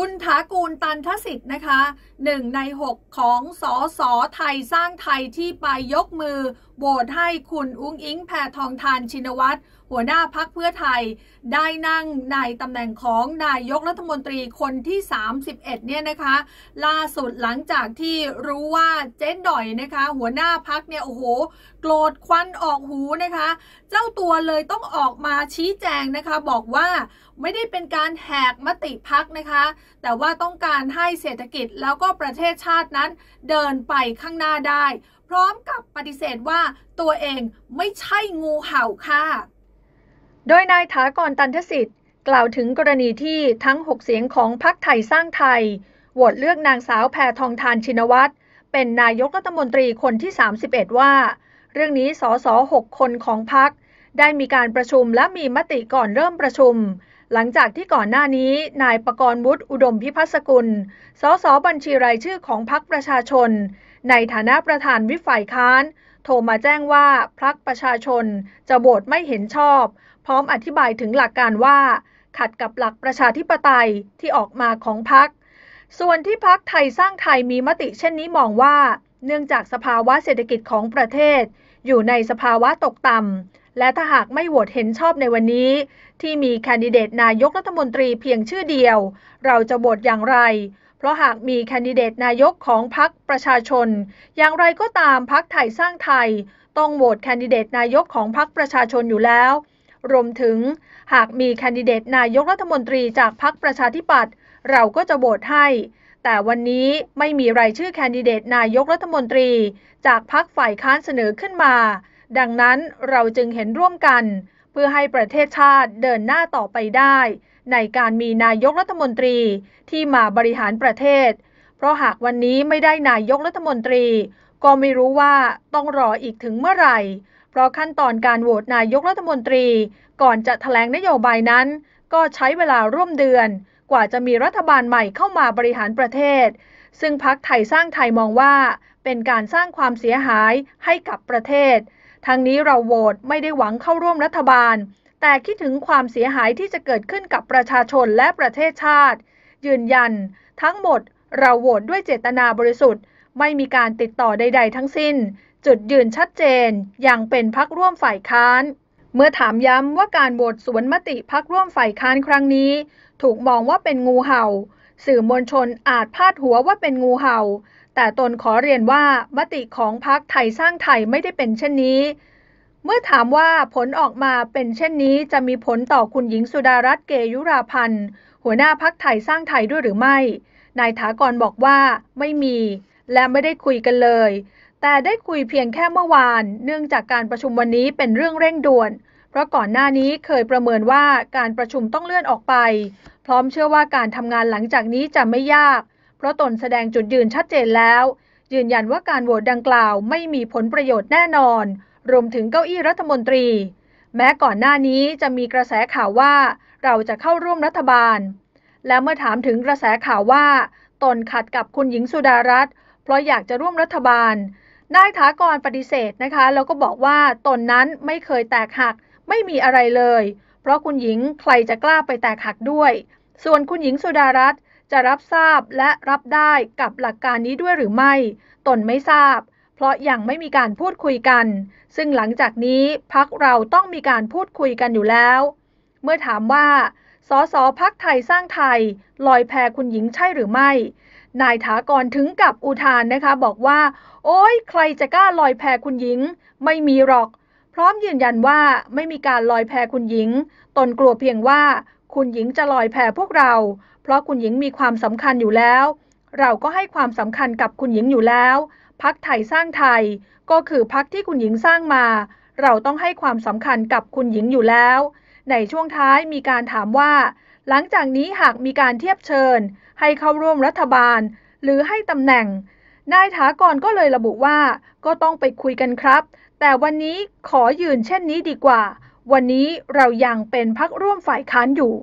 คุณถากูลตันทสิทธิ์นะคะหนึ่งใน 6 ของสอสอไทยสร้างไทยที่ไปยกมือโหวตให้คุณอุ้งอิงแพทองทานชินวัตรหัวหน้าพักเพื่อไทยได้นั่งในตำแหน่งของ นายกรัฐมนตรีคนที่ 31เนี่ยนะคะ ล่าสุดหลังจากที่รู้ว่าเจ๊ดอยนะคะ หัวหน้าพักเนี่ย โอ้โห โกรธควันออกหูนะคะ เจ้าตัวเลยต้องออกมาชี้แจงนะคะ บอกว่าไม่ได้เป็นการแหกมติพักนะคะ แต่ว่าต้องการให้เศรษฐกิจแล้วก็ประเทศชาตินั้นเดินไปข้างหน้าได้พร้อมกับปฏิเสธว่าตัวเองไม่ใช่งูเห่าค่ะ โดยนายถากรตันทสิทธิ์ กล่าวถึงกรณีที่ทั้ง 6 เสียงของพรรคไทยสร้างไทยโหวตเลือกนางสาวแพรทองทานชินวัตรเป็นนายกรัฐมนตรีคนที่ 31 ว่า เรื่องนี้สส6คนของพรรคได้มีการประชุมและมีมติก่อนเริ่มประชุม หลังจากที่ก่อนหน้านี้นายประกรณ์วุฒิอุดมพิพัฒสกุลสสบัญชีรายชื่อของพรรคประชาชนในฐานะประธานวิฝ่ายค้าน โทรมาแจ้งว่าพรรคประชาชนจะโหวตไม่เห็นชอบ พร้อมอธิบายถึงหลักการว่า ขัดกับหลักประชาธิปไตยที่ออกมาของพรรคส่วนที่พรรคไทยสร้างไทยมีมติเช่นนี้มองว่า เนื่องจากสภาวะเศรษฐกิจของประเทศ อยู่ในสภาวะตกต่ำ และถ้าหากไม่โหวตเห็นชอบในวันนี้ ที่มีแคนดิเดตนายกรัฐมนตรีเพียงชื่อเดียว เราจะโหวตอย่างไรเพราะหากมีแคนดิเดตนายกของพรรคประชาชน อย่างไรก็ตามพรรคไทยสร้างไทย ต้องโหวตแคนดิเดตนายกของพรรคประชาชนอยู่แล้ว รวมถึงหากมีแคนดิเดตนายกรัฐมนตรีจากพรรคประชาธิปัตย์เราก็จะโหวตให้ แต่วันนี้ไม่มีรายชื่อแคนดิเดตนายกรัฐมนตรีจากพรรคฝ่ายค้านเสนอขึ้นมา ดังนั้นเราจึงเห็นร่วมกัน เพื่อให้ประเทศชาติเดินหน้าต่อไปได้ในการมีนายกรัฐมนตรีที่มาบริหารประเทศ เพราะหากวันนี้ไม่ได้นายกรัฐมนตรี ก็ไม่รู้ว่าต้องรออีกถึงเมื่อไหร่ เพราะขั้นตอนการโหวตนายกรัฐมนตรีก่อนจะแถลงนโยบายนั้น ก็ใช้เวลาร่วมเดือน กว่าจะมีรัฐบาลใหม่เข้ามาบริหารประเทศ ซึ่งพักไทยสร้างไทยมองว่า เป็นการสร้างความเสียหายให้กับประเทศ ทั้งนี้เราโหวตไม่ได้หวังเข้าร่วมรัฐบาลแต่คิดถึงความเสียหายที่จะเกิดขึ้นกับประชาชนและประเทศชาติ ยืนยันทั้งหมดเราโหวตด้วยเจตนาบริสุทธิ์ ไม่มีการติดต่อใด ๆ ทั้งสิ้น จุดยืนชัดเจนอย่างเป็นพักร่วมฝ่ายค้าน เมื่อถามย้ำว่าการโหวตสวนมติพักร่วมฝ่ายค้านครั้งนี้ ถูกมองว่าเป็นงูเห่า สื่อมวลชนอาจพาดหัวว่าเป็นงูเห่า แต่ตนขอเรียนว่ามติของพักไทยสร้างไทยไม่ได้เป็นเช่นนี้เมื่อถามว่าผลออกมาเป็นเช่นนี้จะมีผลต่อคุณหญิงสุดารัตน์เกยุราพันธ์หัวหน้าพักไทยสร้างไทยด้วยหรือไม่ นายถากรบอกว่าไม่มี และไม่ได้คุยกันเลย แต่ได้คุยเพียงแค่เมื่อวาน เนื่องจากการประชุมวันนี้เป็นเรื่องเร่งด่วน เพราะก่อนหน้านี้เคยประเมินว่าการประชุมต้องเลื่อนออกไป พร้อมเชื่อว่าการทำงานหลังจากนี้จะไม่ยาก เพราะตนแสดงจุดยืนชัดเจนแล้วยืนยันว่าการโหวตดังกล่าวไม่มีผลประโยชน์แน่นอนรวมถึงเก้าอี้รัฐมนตรี แม้ก่อนหน้านี้จะมีกระแสข่าวว่าเราจะเข้าร่วมรัฐบาล และเมื่อถามถึงกระแสข่าวว่าตนขัดกับคุณหญิงสุดารัตน์เพราะอยากจะร่วมรัฐบาลนายถากรปฏิเสธนะคะแล้วก็บอกว่าตนนั้นไม่เคยแตกหักไม่มีอะไรเลย เพราะคุณหญิงใครจะกล้าไปแตกหักด้วย ส่วนคุณหญิงสุดารัตน์จะรับทราบและรับได้กับหลักการนี้ด้วยหรือไม่ ตนไม่ทราบเพราะยังไม่มีการพูดคุยกัน ซึ่งหลังจากนี้พักเราต้องมีการพูดคุยกันอยู่แล้ว เมื่อถามว่า สสพักไทยสร้างไทย ลอยแพคุณหญิงใช่หรือไม่ นายถากรถึงกับอุทานนะคะ บอกว่า โอ้ยใครจะกล้าลอยแพคุณหญิง ไม่มีหรอก พร้อมยืนยันว่า ไม่มีการลอยแพคุณหญิง ตนกลัวเพียงว่า คุณหญิงจะลอยแพพวกเรา เพราะคุณหญิงมีความสำคัญอยู่แล้ว เราก็ให้ความสำคัญกับคุณหญิงอยู่แล้วพักไทยสร้างไทยก็คือพักที่คุณหญิงสร้างมา เราต้องให้ความสำคัญกับคุณหญิงอยู่แล้ว ในช่วงท้ายมีการถามว่า หลังจากนี้หากมีการเทียบเชิญ ให้เข้าร่วมรัฐบาล หรือให้ตำแหน่ง นายถากรก็เลยระบุว่าก็ต้องไปคุยกันครับ แต่วันนี้ขอยืนเช่นนี้ดีกว่า วันนี้เรายังเป็นพักร่วมฝ่ายค้านอยู่